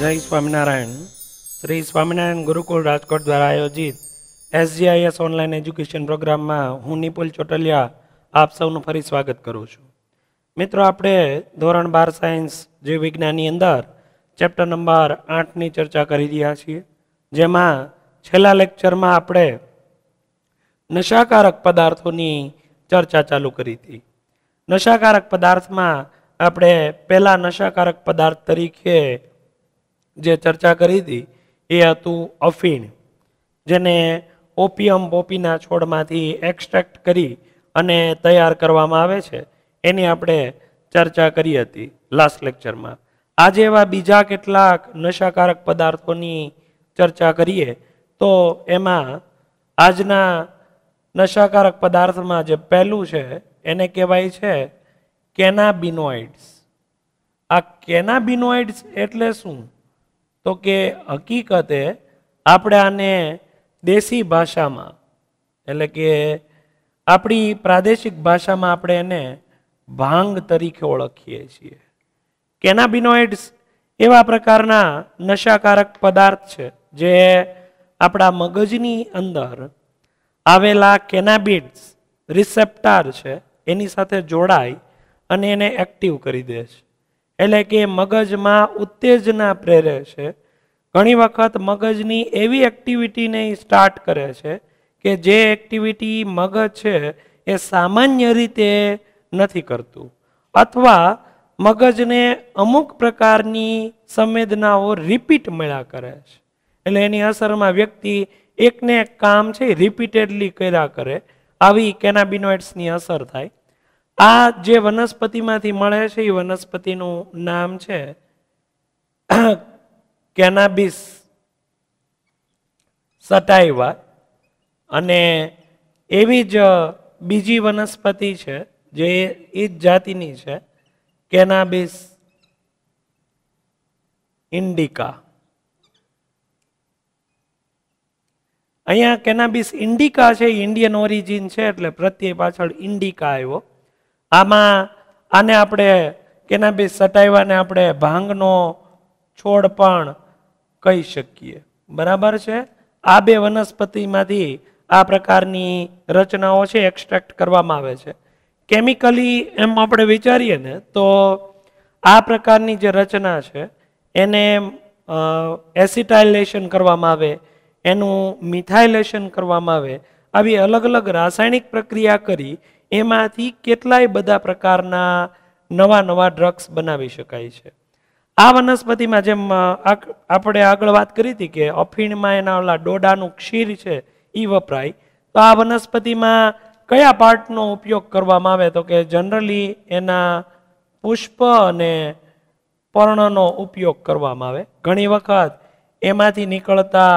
જય સ્વામિનારાયણ શ્રી સ્વામિનારાયણ ગુરુકુળ રાજકોટ દ્વારા આયોજિત એસજીઆઈએસ ઓનલાઈન એજ્યુકેશન પ્રોગ્રામમાં હું નિપુલ ચોટલિયા આપ સૌનું ફરી સ્વાગત કરું છું મિત્રો આપણે ધોરણ બાર સાયન્સ જીવ વિજ્ઞાનની અંદર ચેપ્ટર નંબર આઠની ચર્ચા કરી રહ્યા છીએ જેમાં છેલ્લા લેક્ચરમાં આપણે નશાકારક પદાર્થોની ચર્ચા ચાલુ કરી હતી નશાકારક પદાર્થમાં આપણે પહેલાં નશાકારક પદાર્થ તરીકે જે ચર્ચા કરી હતી એ હતું અફીણ જેને ઓપિયમ પોપીના છોડમાંથી એક્સટ્રેક્ટ કરી અને તૈયાર કરવામાં આવે છે એની આપણે ચર્ચા કરી હતી લાસ્ટ લેક્ચરમાં આજે એવા બીજા કેટલાક નશાકારક પદાર્થોની ચર્ચા કરીએ તો એમાં આજના નશાકારક પદાર્થમાં જે પહેલું છે એને કહેવાય છે કેનાબિનોઇડ્સ આ કેનાબિનોઇડ્સ એટલે શું તો કે હકીકતે આપણે આને દેશી ભાષામાં એટલે કે આપણી પ્રાદેશિક ભાષામાં આપણે એને ભાંગ તરીકે ઓળખીએ છીએ કેનાબિનોઇડ્સ એવા પ્રકારના નશાકારક પદાર્થ છે જે આપણા મગજની અંદર આવેલા કેનાબિડ્સ રિસેપ્ટાર છે એની સાથે જોડાય અને એને એક્ટિવ કરી દે છે એટલે કે મગજમાં ઉત્તેજના પ્રેરે છે ઘણી વખત મગજની એવી એક્ટિવિટીને સ્ટાર્ટ કરે છે કે જે એક્ટિવિટી મગજ છે એ સામાન્ય રીતે નથી કરતું અથવા મગજને અમુક પ્રકારની સંવેદનાઓ રિપીટ મળ્યા કરે છે એટલે એની અસરમાં વ્યક્તિ એકને એક કામ છે રિપીટેડલી કર્યા કરે આવી કેનાબિનોઇડ્સની અસર થાય આ જે વનસ્પતિમાંથી મળે છે એ વનસ્પતિનું નામ છે કેનાબિસ સટાઈવા અને એવી જ બીજી વનસ્પતિ છે જે એ જ જાતિની છે કેનાબિસ ઇન્ડિકા અહીંયા કેનાબિસ ઇન્ડિકા છે ઇન્ડિયન ઓરિજિન છે એટલે પ્રત્યે પાછળ ઇન્ડિકા આવ્યો આમાં આને આપણે કેના કેનાબીસ સટાવવાને આપણે ભાંગનો છોડ પણ કહી શકીએ બરાબર છે આ બે વનસ્પતિમાંથી આ પ્રકારની રચનાઓ છે એક્સ્ટ્રેક્ટ કરવામાં આવે છે કેમિકલી એમ આપણે વિચારીએ ને તો આ પ્રકારની જે રચના છે એને એસિટાઇલેશન કરવામાં આવે એનું મિથાઇલેશન કરવામાં આવે આવી અલગ અલગ રાસાયણિક પ્રક્રિયા કરી એમાંથી કેટલાય બધા પ્રકારના નવા નવા ડ્રગ્સ બનાવી શકાય છે આ વનસ્પતિમાં જેમ આપણે આગળ વાત કરી હતી કે અફીણમાં એના ઓલા ડોડાનું ક્ષીર છે એ વપરાય તો આ વનસ્પતિમાં કયા પાર્ટનો ઉપયોગ કરવામાં આવે તો કે જનરલી એના પુષ્પ અને પર્ણનો ઉપયોગ કરવામાં આવે ઘણી વખત એમાંથી નીકળતા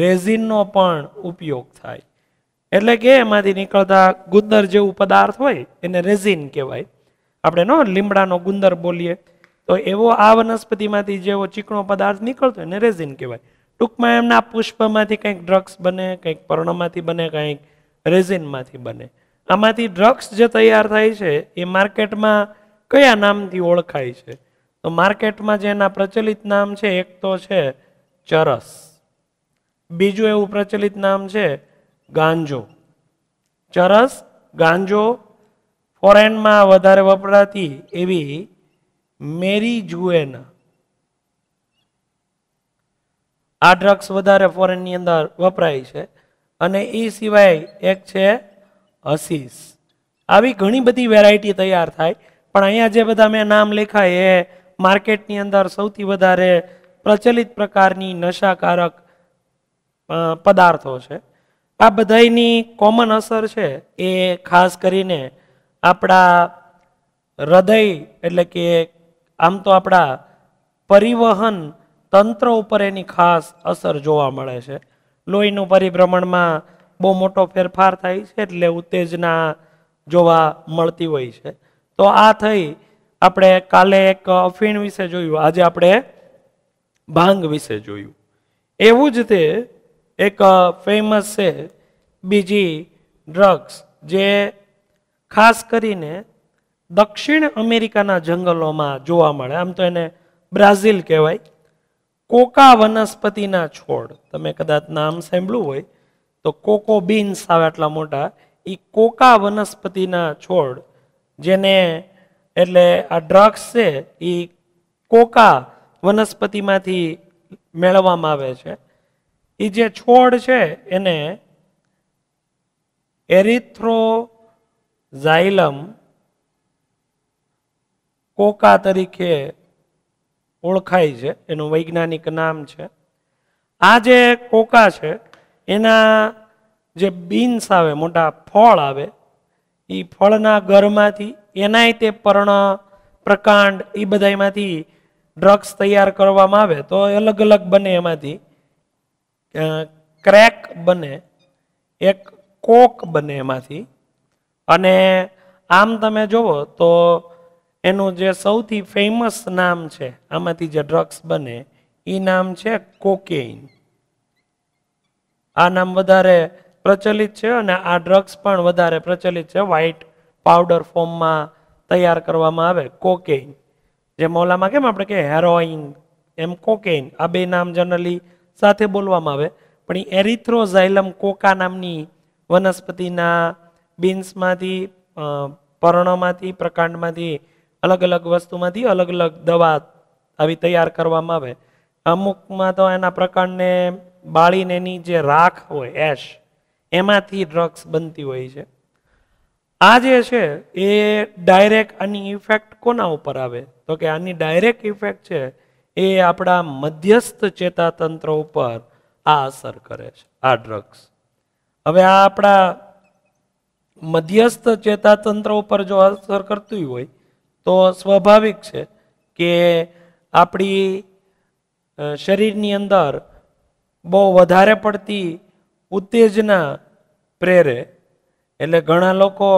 રેઝિનનો પણ ઉપયોગ થાય એટલે કે એમાંથી નીકળતા ગુંદર જેવું પદાર્થ હોય એને રેઝિન કહેવાય આપણે નો લીમડાનો ગુંદર બોલીએ તો એવો આ વનસ્પતિમાંથી જેવો ચીકણો પદાર્થ નીકળતો એને રેઝિન કહેવાય ટૂંકમાં એમના પુષ્પમાંથી કંઈક ડ્રગ્સ બને કંઈક પર્ણમાંથી બને કંઈક રેઝિનમાંથી બને આમાંથી ડ્રગ્સ જે તૈયાર થાય છે એ માર્કેટમાં કયા નામથી ઓળખાય છે તો માર્કેટમાં જે એના પ્રચલિત નામ છે એક તો છે ચરસ બીજું એવું પ્રચલિત નામ છે ગાંજો ચરસ ગાંજો ફોરેનમાં વધારે વપરાતી એવી મેરી જુએન આ ડ્રગ્સ વધારે ફોરેનની અંદર વપરાય છે અને એ સિવાય એક છે હસીસ આવી ઘણી બધી વેરાયટી તૈયાર થાય પણ અહીંયા જે બધા મેં નામ લખ્યા એ માર્કેટની અંદર સૌથી વધારે પ્રચલિત પ્રકારની નશાકારક પદાર્થો છે આ બધાની કોમન અસર છે એ ખાસ કરીને આપણા હૃદય એટલે કે આમ તો આપણા પરિવહન તંત્ર ઉપર એની ખાસ અસર જોવા મળે છે લોહીનું પરિભ્રમણમાં બહુ મોટો ફેરફાર થાય છે એટલે ઉત્તેજના જોવા મળતી હોય છે તો આ થઈ આપણે કાલે એક અફીણ વિશે જોયું આજે આપણે ભાંગ વિશે જોયું એવું જ તે એક ફેમસ છે બીજી ડ્રગ્સ જે ખાસ કરીને દક્ષિણ અમેરિકાના જંગલોમાં જોવા મળે આમ તો એને બ્રાઝિલ કહેવાય કોકા વનસ્પતિના છોડ તમે કદાચ નામ સાંભળ્યું હોય તો કોકો બીન્સ આવે એટલા મોટા એ કોકા વનસ્પતિના છોડ જેને એટલે આ ડ્રગ્સ છે એ કોકા વનસ્પતિમાંથી મેળવવામાં આવે છે એ જે છોડ છે એને એરિથ્રોઝાઇલમ કોકા તરીકે ઓળખાય છે એનું વૈજ્ઞાનિક નામ છે આ જે કોકા છે એના જે બીન્સ આવે મોટા ફળ આવે એ ફળના ઘરમાંથી એનાય તે પર્ણ પ્રકાંડ એ બધામાંથી ડ્રગ્સ તૈયાર કરવામાં આવે તો અલગ અલગ બને એમાંથી ક્રેક બને એક કોક બને એમાંથી અને આમ તમે જુઓ તો એનું જે સૌથી ફેમસ નામ છે આમાંથી જે ડ્રગ્સ બને એ નામ છે કોકેઇન આ નામ વધારે પ્રચલિત છે અને આ ડ્રગ્સ પણ વધારે પ્રચલિત છે વ્હાઇટ પાવડર ફોર્મમાં તૈયાર કરવામાં આવે કોકેઇન જે મોલામાં કેમ આપણે કે હેરોઇન એમ કોકેઇન આ બે નામ જનરલી સાથે બોલવામાં આવે પણ એરિથ્રોઝાઇલમ કોકા નામની વનસ્પતિના બીન્સમાંથી પર્ણોમાંથી પ્રકાંડમાંથી અલગ અલગ વસ્તુમાંથી અલગ અલગ દવા આવી તૈયાર કરવામાં આવે અમુકમાં તો એના પ્રકાંડને બાળીને એની જે રાખ હોય એશ એમાંથી ડ્રગ્સ બનતી હોય છે આ જે છે એ ડાયરેક્ટ આની ઇફેક્ટ કોના ઉપર આવે તો કે આની ડાયરેક્ટ ઇફેક્ટ છે એ આપણા મધ્યસ્થ ચેતાતંત્ર ઉપર આ અસર કરે છે આ ડ્રગ્સ હવે આ આપણા મધ્યસ્થ ચેતાતંત્ર ઉપર જો અસર કરતી હોય તો સ્વાભાવિક છે કે આપણી શરીરની અંદર બહુ વધારે પડતી ઉત્તેજના પ્રેરે એટલે ઘણા લોકો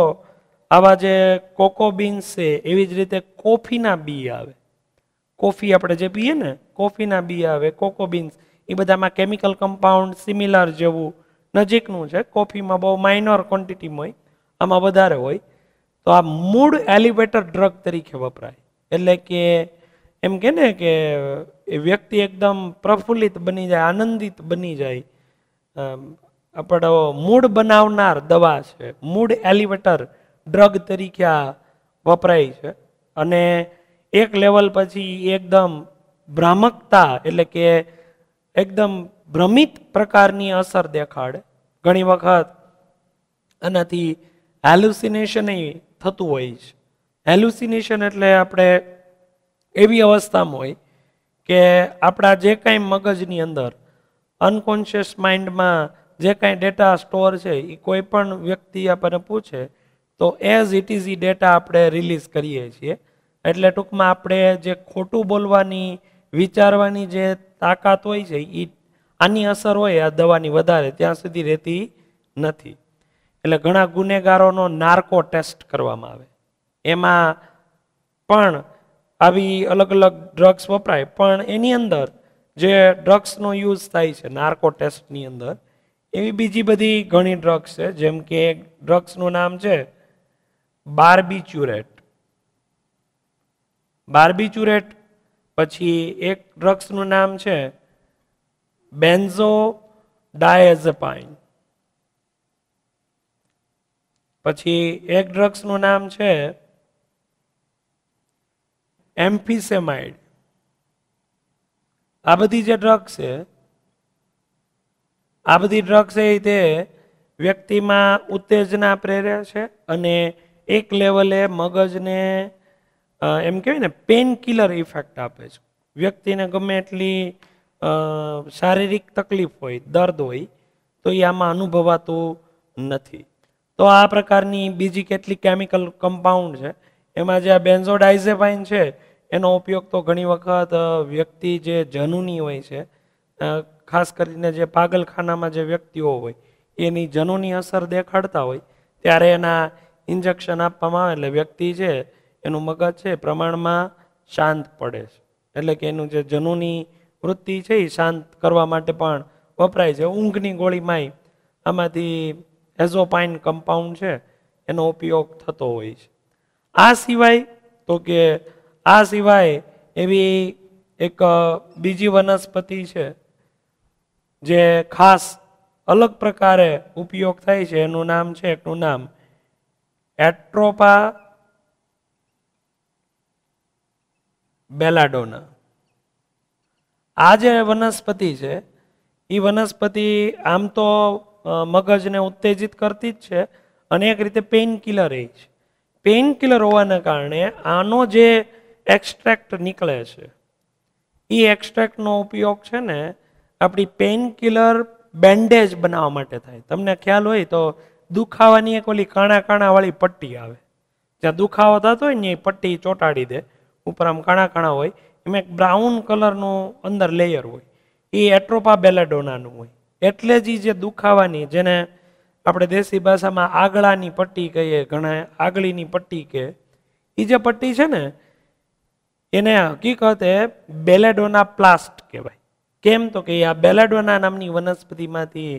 આવા જે કોકો બીન્સ છે એવી જ રીતે કોફીના બી આવે કોફી આપણે જે પીએ ને કોફીના બી આવે કોકો બીન્સ એ બધામાં કેમિકલ કમ્પાઉન્ડ સિમિલર જેવું નજીકનું છે કોફીમાં બહુ માઇનોર ક્વોન્ટિટીમાં હોય આમાં વધારે હોય તો આ મૂળ એલિવેટર ડ્રગ તરીકે વપરાય એટલે કે એમ કે ને કે એ વ્યક્તિ એકદમ પ્રફુલ્લિત બની જાય આનંદિત બની જાય આપણો મૂડ બનાવનાર દવા છે મૂડ એલિવેટર ડ્રગ તરીકે આ વપરાય છે અને એક લેવલ પછી એકદમ ભ્રામકતા એટલે કે એકદમ ભ્રમિત પ્રકારની અસર દેખાડે ઘણી વખત આનાથી હેલ્યુસિનેશન થતું હોય છે હેલ્યુસિનેશન એટલે આપણે એવી અવસ્થામાં હોય કે આપણા જે કાંઈ મગજની અંદર અનકોન્શિયસ માઇન્ડમાં જે કાંઈ ડેટા સ્ટોર છે એ કોઈ પણ વ્યક્તિ આપણને પૂછે તો એઝ ઇટ ઇઝ ઈ ડેટા આપણે રિલીઝ કરીએ છીએ એટલે ટૂંકમાં આપણે જે ખોટું બોલવાની વિચારવાની જે તાકાત હોય છે એ આની અસર હોય આ દવાની વધારે ત્યાં સુધી રહેતી નથી એટલે ઘણા ગુનેગારોનો નાર્કો ટેસ્ટ કરવામાં આવે એમાં પણ આવી અલગ અલગ ડ્રગ્સ વપરાય પણ એની અંદર જે ડ્રગ્સનો યુઝ થાય છે નાર્કો ટેસ્ટની અંદર એવી બીજી બધી ઘણી ડ્રગ્સ છે જેમ કે ડ્રગ્સનું નામ છે બાર્બીચ્યુરેટ બાર્બીચુરેટ પછી એક ડ્રગ્સનું નામ છે બેન્ઝો ડાયઝપાઇન પછી એક ડ્રગ્સનું નામ છે એમ્ફિસેમાઇડ આ બધી જે ડ્રગ્સ છે આ બધી ડ્રગ્સ એ તે વ્યક્તિમાં ઉત્તેજના પ્રેરે છે અને એક લેવલે મગજને એમ કહેવાય ને પેન ઇફેક્ટ આપે છે વ્યક્તિને ગમે એટલી શારીરિક તકલીફ હોય દર્દ હોય તો એ આમાં અનુભવાતું નથી તો આ પ્રકારની બીજી કેટલી કેમિકલ કમ્પાઉન્ડ છે એમાં જે આ બેન્ઝોડાઇઝેપાઇન છે એનો ઉપયોગ તો ઘણી વખત વ્યક્તિ જે જનુની હોય છે ખાસ કરીને જે પાગલખાનામાં જે વ્યક્તિઓ હોય એની જનુની અસર દેખાડતા હોય ત્યારે એના ઇન્જેક્શન આપવામાં આવે એટલે વ્યક્તિ છે એનું મગજ છે પ્રમાણમાં શાંત પડે છે એટલે કે એનું જે જનુની વૃત્તિ છે એ શાંત કરવા માટે પણ વપરાય છે ઊંઘની ગોળી માય આમાંથી એઝોપાઇન કમ્પાઉન્ડ છે એનો ઉપયોગ થતો હોય છે આ સિવાય તો કે આ સિવાય એવી એક બીજી વનસ્પતિ છે જે ખાસ અલગ પ્રકારે ઉપયોગ થાય છે એનું નામ છે એકનું નામ એટ્રોપા બેલાડોના આ જે વનસ્પતિ છે એ વનસ્પતિ આમ તો મગજને ઉત્તેજિત કરતી જ છે અને એક રીતે પેઇન કિલર એ છે પેઇન કિલર હોવાના કારણે આનો જે એક્સ્ટ્રેક્ટ નીકળે છે એ એક્સ્ટ્રેક્ટનો ઉપયોગ છે ને આપણી પેઇન કિલર બેન્ડેજ બનાવવા માટે થાય તમને ખ્યાલ હોય તો દુખાવાની એક ઓલી કાણા કાણાવાળી પટ્ટી આવે જ્યાં દુખાવો થતો હોય ને એ પટ્ટી ચોંટાડી દે ઉપર આમ કાણા કાણા હોય એમાં એક બ્રાઉન કલરનું અંદર લેયર હોય એ એટ્રોપા બેલેડોનાનું હોય એટલે જ જે દુખાવાની જેને આપણે દેશી ભાષામાં આગળાની પટ્ટી કહીએ ઘણા આગળીની પટ્ટી કહે એ જે પટ્ટી છે ને એને હકીકતે બેલેડોના પ્લાસ્ટ કહેવાય કેમ તો કે આ બેલેડોના નામની વનસ્પતિમાંથી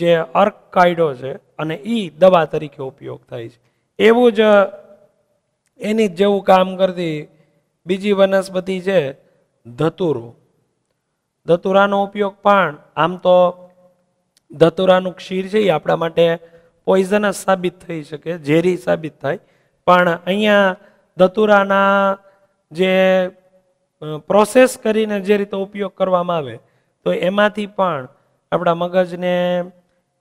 જે અર્ક કાયડો છે અને એ દવા તરીકે ઉપયોગ થાય છે એવું જ એની જેવું કામ કરતી બીજી વનસ્પતિ છે ધતુરો ધતુરાનો ઉપયોગ પણ આમ તો ધતુરાનું ક્ષીર છે એ આપણા માટે પોઈઝનસ સાબિત થઈ શકે ઝેરી સાબિત થાય પણ અહીંયા ધતુરાના જે પ્રોસેસ કરીને જે રીતે ઉપયોગ કરવામાં આવે તો એમાંથી પણ આપણા મગજને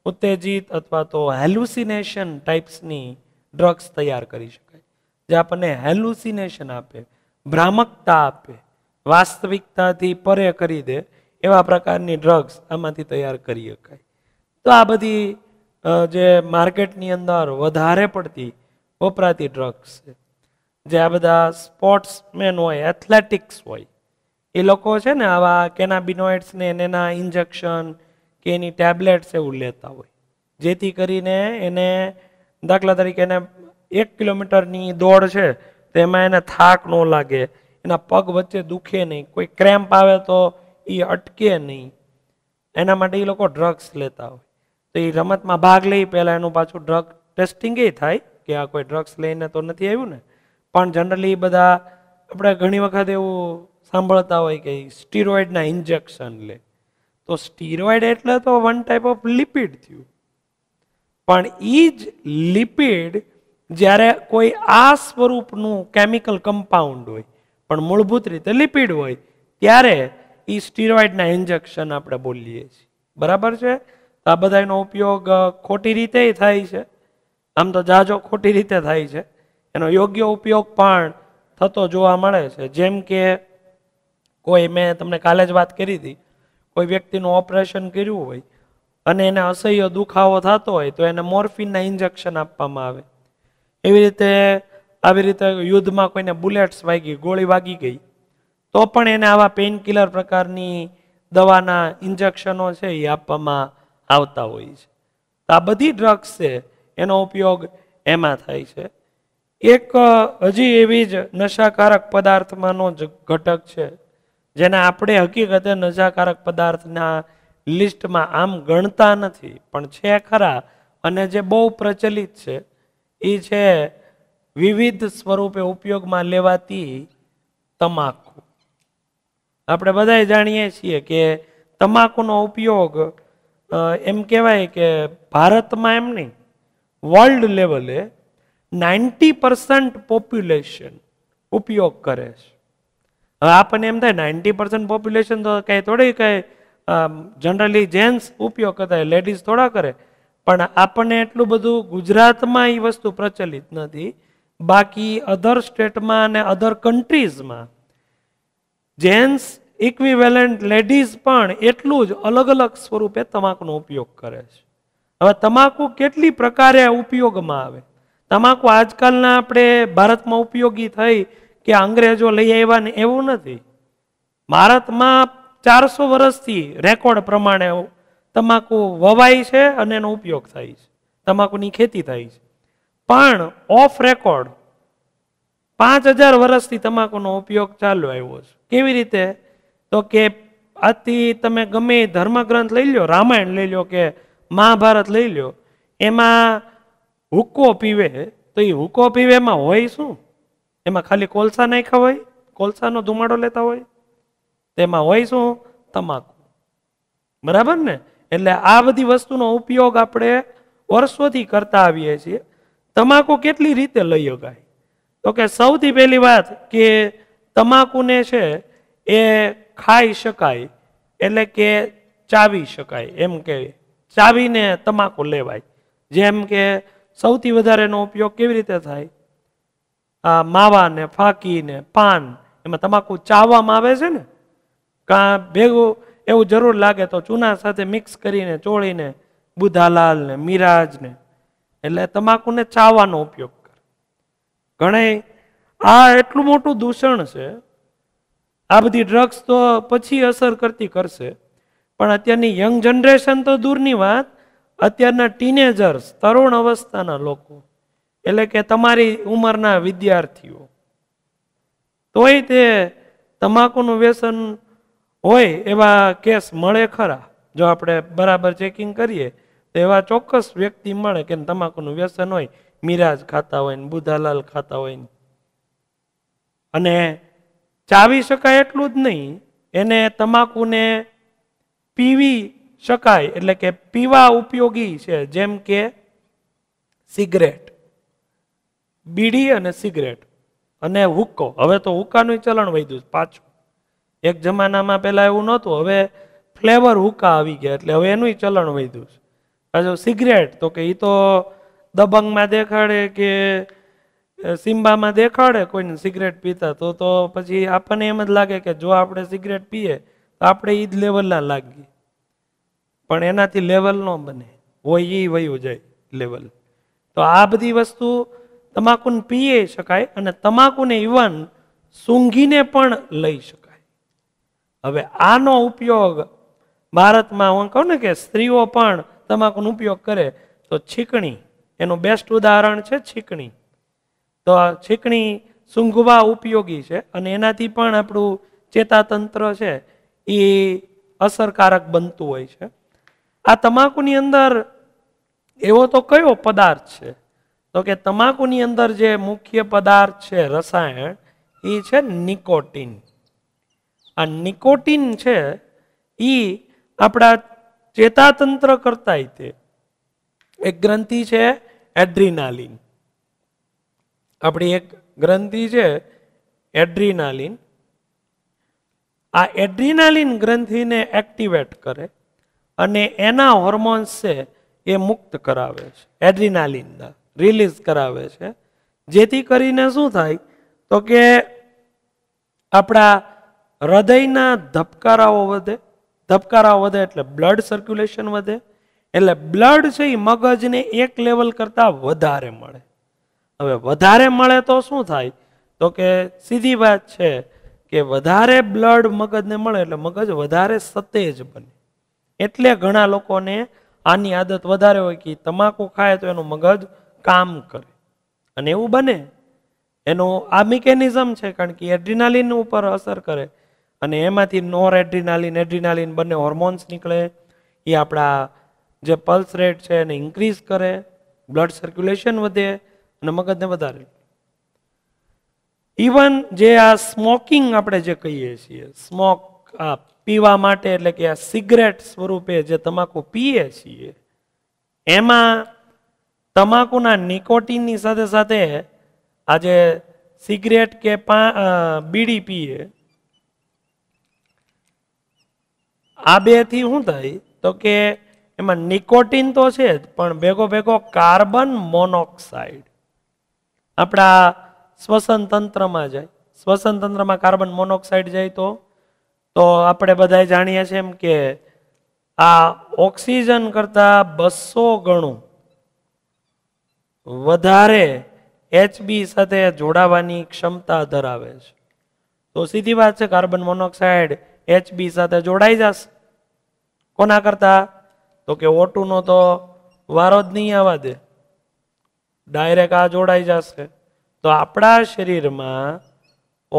ઉત્તેજિત અથવા તો હેલ્યુસિનેશન ટાઈપ્સની ડ્રગ્સ તૈયાર કરી શકાય જે આપણને હેલ્યુસિનેશન આપે ભ્રામકતા આપે વાસ્તવિકતાથી પરે કરી દે એવા પ્રકારની ડ્રગ્સ આમાંથી તૈયાર કરી શકાય તો આ બધી જે માર્કેટની અંદર વધારે પડતી વપરાતી ડ્રગ્સ છે જે આ બધા સ્પોર્ટ્સમેન હોય એથ્લેટિક્સ હોય એ લોકો છે ને આવા કેનાબિનોઇડ્સ ને એના ઇન્જેક્શન કે એની ટેબ્લેટ્સ એવું લેતા હોય જેથી કરીને એને દાખલા તરીકે એને એક કિલોમીટરની દોડ છે તેમાં એને થાક ન લાગે એના પગ વચ્ચે દુખે નહીં કોઈ ક્રેમ્પ આવે તો એ અટકે નહીં એના માટે એ લોકો ડ્રગ્સ લેતા હોય તો એ રમતમાં ભાગ લઈ પહેલાં એનું પાછું ડ્રગ ટેસ્ટિંગ એ થાય કે આ કોઈ ડ્રગ્સ લઈને તો નથી આવ્યું ને પણ જનરલી બધા આપણે ઘણી વખત એવું સાંભળતા હોય કે સ્ટીરોઇડના ઇન્જેક્શન લે તો સ્ટીરોઇડ એટલે તો વન ટાઈપ ઓફ લિપિડ થયું પણ એ જ લિપિડ જ્યારે કોઈ આ સ્વરૂપનું કેમિકલ કમ્પાઉન્ડ હોય પણ મૂળભૂત રીતે લિપિડ હોય ત્યારે એ સ્ટીરોઇડના ઇન્જેક્શન આપણે બોલીએ છીએ બરાબર છે આ બધાનો ઉપયોગ ખોટી રીતે થાય છે આમ તો જાજો ખોટી રીતે થાય છે એનો યોગ્ય ઉપયોગ પણ થતો જોવા મળે છે જેમ કે કોઈ મેં તમને કાલે જ વાત કરી હતી કોઈ વ્યક્તિનું ઓપરેશન કર્યું હોય અને એને અસહ્ય દુખાવો થતો હોય તો એને મોર્ફિનના ઇન્જેક્શન આપવામાં આવે એવી રીતે આવી રીતે યુદ્ધમાં કોઈને બુલેટ્સ વાગી ગોળી વાગી ગઈ તો પણ એને આવા પેઇન કિલર પ્રકારની દવાના ઇન્જેક્શનો છે એ આપવામાં આવતા હોય છે તો આ બધી ડ્રગ્સ છે એનો ઉપયોગ એમાં થાય છે એક હજી એવી જ નશાકારક પદાર્થમાંનો જ ઘટક છે જેને આપણે હકીકતે નશાકારક પદાર્થના લિસ્ટમાં આમ ગણતા નથી પણ છે ખરા અને જે બહુ પ્રચલિત છે એ છે વિવિધ સ્વરૂપે ઉપયોગમાં લેવાતી તમાકુ આપણે બધા જાણીએ છીએ કે તમાકુનો ઉપયોગ એમ કહેવાય કે ભારતમાં એમ નહીં વર્લ્ડ લેવલે નાઇન્ટી પર્સન્ટ પોપ્યુલેશન ઉપયોગ કરે છે હવે આપણને એમ થાય નાઇન્ટી પર્સન્ટ પોપ્યુલેશન તો કંઈ થોડી કંઈ જનરલી જેન્ટ્સ ઉપયોગ કરતા લેડીઝ થોડા કરે પણ આપણને એટલું બધું ગુજરાતમાં એ વસ્તુ પ્રચલિત નથી બાકી અધર સ્ટેટમાં અને અધર કન્ટ્રીઝમાં જેન્ટ્સ ઇક્વિવેલન્ટ લેડીઝ પણ એટલું જ અલગ અલગ સ્વરૂપે તમાકુનો ઉપયોગ કરે છે હવે તમાકુ કેટલી પ્રકારે ઉપયોગમાં આવે તમાકુ આજકાલના આપણે ભારતમાં ઉપયોગી થઈ કે અંગ્રેજો લઈ આવ્યા ને એવું નથી ભારતમાં ચારસો વર્ષથી રેકોર્ડ પ્રમાણે તમાકુ વવાય છે અને એનો ઉપયોગ થાય છે તમાકુની ખેતી થાય છે પણ ઓફ રેકોર્ડ પાંચ હજાર વર્ષથી તમાકુનો ઉપયોગ ચાલુ આવ્યો છે કેવી રીતે તો કે આથી તમે ગમે ધર્મગ્રંથ લઈ લો રામાયણ લઈ લો કે મહાભારત લઈ લો એમાં હુક્કો પીવે તો એ હુક્કો પીવે એમાં હોય શું એમાં ખાલી કોલસા નાખ્યા હોય કોલસાનો ધુમાડો લેતા હોય તેમાં હોય શું તમાકુ બરાબર ને એટલે આ બધી વસ્તુનો ઉપયોગ આપણે વર્ષોથી કરતા આવીએ છીએ તમાકુ કેટલી રીતે લઈ શકાય તો કે સૌથી પહેલી વાત કે તમાકુને છે એ ખાઈ શકાય એટલે કે ચાવી શકાય એમ કે ચાવીને તમાકુ લેવાય જેમ કે સૌથી વધારેનો ઉપયોગ કેવી રીતે થાય આ માવાને ફાકીને પાન એમાં તમાકુ ચાવવામાં આવે છે ને કાં ભેગું એવું જરૂર લાગે તો ચૂના સાથે મિક્સ કરીને ચોળીને બુધાલાલને મીરાજને એટલે તમાકુને ચાવાનો ઉપયોગ કરે ઘણે આ એટલું મોટું દૂષણ છે આ બધી ડ્રગ્સ તો પછી અસર કરતી કરશે પણ અત્યારની યંગ જનરેશન તો દૂરની વાત અત્યારના ટીનેજર્સ તરુણ અવસ્થાના લોકો એટલે કે તમારી ઉંમરના વિદ્યાર્થીઓ તોય તે તમાકુનું વ્યસન હોય એવા કેસ મળે ખરા જો આપણે બરાબર ચેકિંગ કરીએ તો એવા ચોક્કસ વ્યક્તિ મળે કે તમાકુનું વ્યસન હોય મિરાજ ખાતા હોય ને બુધાલાલ ખાતા હોય અને ચાવી શકાય એટલું જ નહીં એને તમાકુને પીવી શકાય એટલે કે પીવા ઉપયોગી છે જેમ કે સિગરેટ બીડી અને સિગરેટ અને હુક્કો હવે તો હુક્કાનું ચલણ વધ્યું પાછું એક જમાનામાં પહેલાં એવું નહોતું હવે ફ્લેવર હુકા આવી ગયા એટલે હવે એનું ચલણ વધ્યું છે હજુ સિગરેટ તો કે એ તો દબંગમાં દેખાડે કે સિમ્બામાં દેખાડે કોઈને સિગરેટ પીતા તો તો પછી આપણને એમ જ લાગે કે જો આપણે સિગરેટ પીએ તો આપણે એ જ લેવલના લાગીએ પણ એનાથી લેવલ ન બને હોય એ વયું જાય લેવલ તો આ બધી વસ્તુ તમાકુને પીએ શકાય અને તમાકુને ઇવન સૂંઘીને પણ લઈ શકાય હવે આનો ઉપયોગ ભારતમાં હું કહું ને કે સ્ત્રીઓ પણ તમાકુનો ઉપયોગ કરે તો છીકણી એનું બેસ્ટ ઉદાહરણ છે છીકણી તો આ છીકણી સૂંઘવા ઉપયોગી છે અને એનાથી પણ આપણું ચેતાતંત્ર છે એ અસરકારક બનતું હોય છે આ તમાકુની અંદર એવો તો કયો પદાર્થ છે તો કે તમાકુની અંદર જે મુખ્ય પદાર્થ છે રસાયણ એ છે નિકોટિન આ નિકોટિન છે એ આપણા ચેતાતંત્ર કરતા તે એક ગ્રંથિ છે એડ્રીનાલિન આપણી એક ગ્રંથિ છે એડ્રીનાલિન આ એડ્રીનાલિન ગ્રંથિને એક્ટિવેટ કરે અને એના હોર્મોન્સ છે એ મુક્ત કરાવે છે એડ્રીનાલિનના રિલીઝ કરાવે છે જેથી કરીને શું થાય તો કે આપણા હૃદયના ધબકારાઓ વધે ધબકારાઓ વધે એટલે બ્લડ સર્ક્યુલેશન વધે એટલે બ્લડ છે એ મગજને એક લેવલ કરતાં વધારે મળે હવે વધારે મળે તો શું થાય તો કે સીધી વાત છે કે વધારે બ્લડ મગજને મળે એટલે મગજ વધારે સતેજ બને એટલે ઘણા લોકોને આની આદત વધારે હોય કે તમાકુ ખાય તો એનું મગજ કામ કરે અને એવું બને એનો આ મિકેનિઝમ છે કારણ કે એડ્રિનાલિન ઉપર અસર કરે અને એમાંથી નોર એડ્રીનાલિન એડ્રીનાલિન બંને હોર્મોન્સ નીકળે એ આપણા જે પલ્સ રેટ છે એને ઇન્ક્રીઝ કરે બ્લડ સર્ક્યુલેશન વધે અને મગજને વધારે ઇવન જે આ સ્મોકિંગ આપણે જે કહીએ છીએ સ્મોક આ પીવા માટે એટલે કે આ સિગરેટ સ્વરૂપે જે તમાકુ પીએ છીએ એમાં તમાકુના નિકોટીનની સાથે સાથે આજે સિગરેટ કે પા બીડી પીએ આ બેથી શું થાય તો કે એમાં નિકોટીન તો છે જ પણ ભેગો ભેગો કાર્બન મોનોક્સાઇડ આપણા શ્વસન તંત્રમાં જાય શ્વસન તંત્રમાં કાર્બન મોનોક્સાઇડ જાય તો તો આપણે બધા જાણીએ છીએ એમ કે આ ઓક્સિજન કરતા બસો ગણું વધારે એચબી સાથે જોડાવાની ક્ષમતા ધરાવે છે તો સીધી વાત છે કાર્બન મોનોક્સાઇડ એચબી સાથે જોડાઈ જશે કોના કરતા તો કે ઓટુનો તો વારો જ નહીં આવવા દે ડાયરેક્ટ આ જોડાઈ જશે તો આપણા શરીરમાં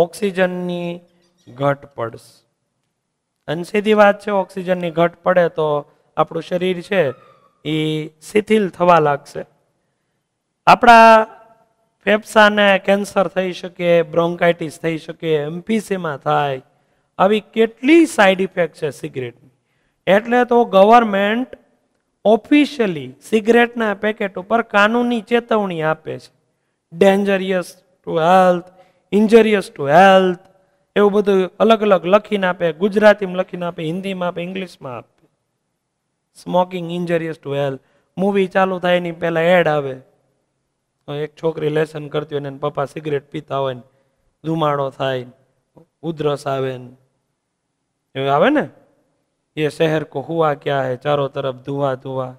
ઓક્સિજનની ઘટ પડશે અને સીધી વાત છે ઓક્સિજનની ઘટ પડે તો આપણું શરીર છે એ શિથિલ થવા લાગશે આપણા ફેફસાને કેન્સર થઈ શકે બ્રોન્કાઇટિસ થઈ શકે એમપીસીમાં થાય આવી કેટલી સાઈડ ઇફેક્ટ છે સિગરેટની એટલે તો ગવર્મેન્ટ ઓફિશિયલી સિગરેટના પેકેટ ઉપર કાનૂની ચેતવણી આપે છે dangerous to health injurious to health એવું બધું અલગ અલગ લખીને આપે ગુજરાતીમાં લખીને આપે હિન્દીમાં આપે ઇંગ્લિશમાં આપે smoking injurious to health movie ચાલુ થાય એની પહેલાં એડ આવે એક છોકરી લેસન કરતી હોય ને પપ્પા સિગરેટ પીતા હોય ને ધુમાડો થાય ઉધરસ આવે ને એવું આવે ને એ શહેર કો હુવા ક્યાં હે ચારો તરફ ધુવા ધુવા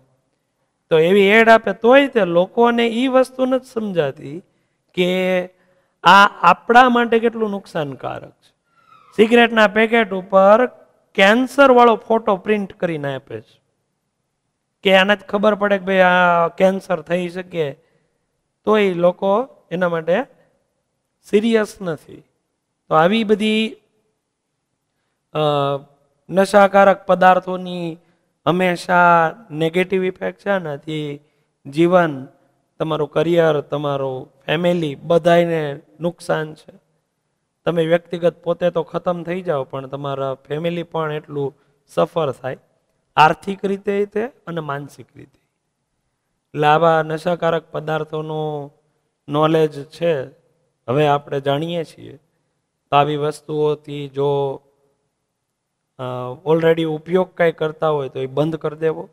તો એવી એડ આપે તોય તે લોકોને એ વસ્તુ નથી સમજાતી કે આ આપણા માટે કેટલું નુકસાનકારક છે સિગરેટના પેકેટ ઉપર કેન્સરવાળો ફોટો પ્રિન્ટ કરીને આપે છે કે આને જ ખબર પડે કે ભાઈ આ કેન્સર થઈ શકે તો એ લોકો એના માટે સિરિયસ નથી તો આવી બધી નશાકારક પદાર્થોની હંમેશા નેગેટિવ ઇફેક્ટ છે ને તે જીવન તમારું કરિયર તમારું ફેમિલી બધાને નુકસાન છે તમે વ્યક્તિગત પોતે તો ખતમ થઈ જાઓ પણ તમારા ફેમિલી પણ એટલું સફર થાય આર્થિક રીતે તે અને માનસિક રીતે એટલે આવા નશાકારક પદાર્થોનું નોલેજ છે હવે આપણે જાણીએ છીએ તો આવી વસ્તુઓથી જો ઓલરેડી ઉપયોગ કાંઈ કરતા હોય તો એ બંધ કરી દેવો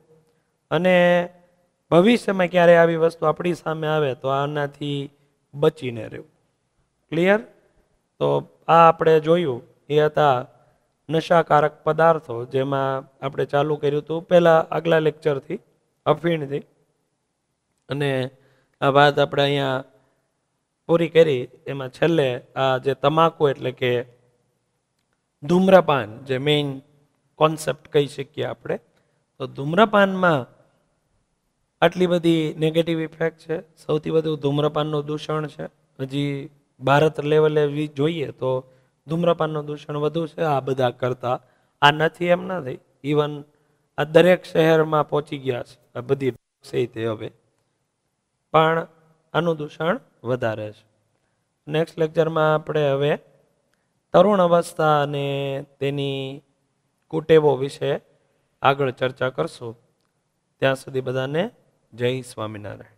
અને ભવિષ્યમાં ક્યારે આવી વસ્તુ આપણી સામે આવે તો આનાથી બચીને રહેવું ક્લિયર તો આ આપણે જોયું એ હતા નશાકારક પદાર્થો જેમાં આપણે ચાલુ કર્યું હતું પહેલાં આગલા લેક્ચરથી અફીણથી અને આ વાત આપણે અહીંયા પૂરી કરી એમાં છેલ્લે આ જે તમાકુ એટલે કે ધૂમ્રપાન જે મેઇન કોન્સેપ્ટ કહી શકીએ આપણે તો ધૂમ્રપાનમાં આટલી બધી નેગેટિવ ઇફેક્ટ છે સૌથી વધુ ધૂમ્રપાનનું દૂષણ છે હજી ભારત લેવલે જોઈએ તો ધૂમ્રપાનનું દૂષણ વધુ છે આ બધા કરતાં આ નથી એમ નથી ઇવન આ દરેક શહેરમાં પહોંચી ગયા છે આ બધી છે હવે પણ આનું દૂષણ વધારે છે નેક્સ્ટ લેક્ચરમાં આપણે હવે તરુણ અવસ્થા અને તેની કુટેવો વિશે આગળ ચર્ચા કરશું ત્યાં સુધી બધાને જય સ્વામિનારાયણ